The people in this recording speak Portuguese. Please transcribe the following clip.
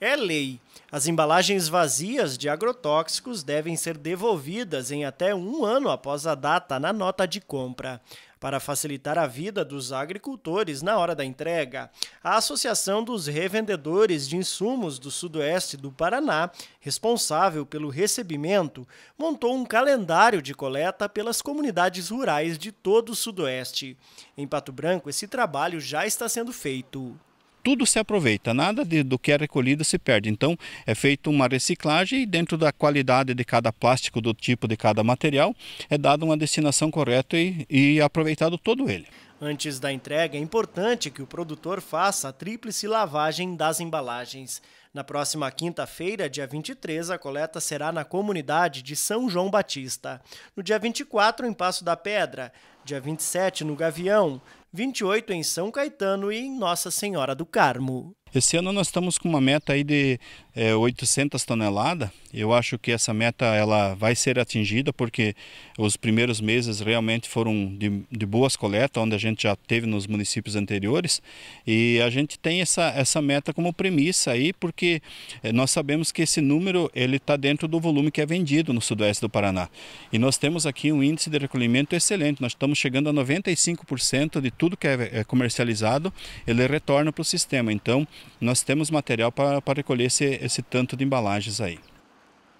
é lei. As embalagens vazias de agrotóxicos devem ser devolvidas em até um ano após a data na nota de compra. Para facilitar a vida dos agricultores na hora da entrega, a Associação dos Revendedores de Insumos do Sudoeste do Paraná, responsável pelo recebimento, montou um calendário de coleta pelas comunidades rurais de todo o Sudoeste. Em Pato Branco, esse trabalho já está sendo feito tudo se aproveita, nada de, do que é recolhido se perde. Então é feita uma reciclagem e dentro da qualidade de cada plástico, do tipo de cada material, é dada uma destinação correta e, e aproveitado todo ele. Antes da entrega, é importante que o produtor faça a tríplice lavagem das embalagens. Na próxima quinta-feira, dia 23, a coleta será na comunidade de São João Batista. No dia 24, em Passo da Pedra. Dia 27, no Gavião. 28, em São Caetano e em Nossa Senhora do Carmo. Esse ano nós estamos com uma meta aí de é, eh, 800 toneladas. Eu acho que essa meta ela vai ser atingida porque os primeiros meses realmente foram de, de boas coletas, onde a gente já teve nos municípios anteriores e a gente tem essa, essa meta como premissa aí porque eh, nós sabemos que esse número ele está dentro do volume que é vendido no sudoeste do Paraná e nós temos aqui um índice de recolhimento excelente, nós estamos chegando a 95% de tudo que é, é comercializado ele retorna para o sistema, então nós temos material para recolher esse, esse tanto de embalagens aí.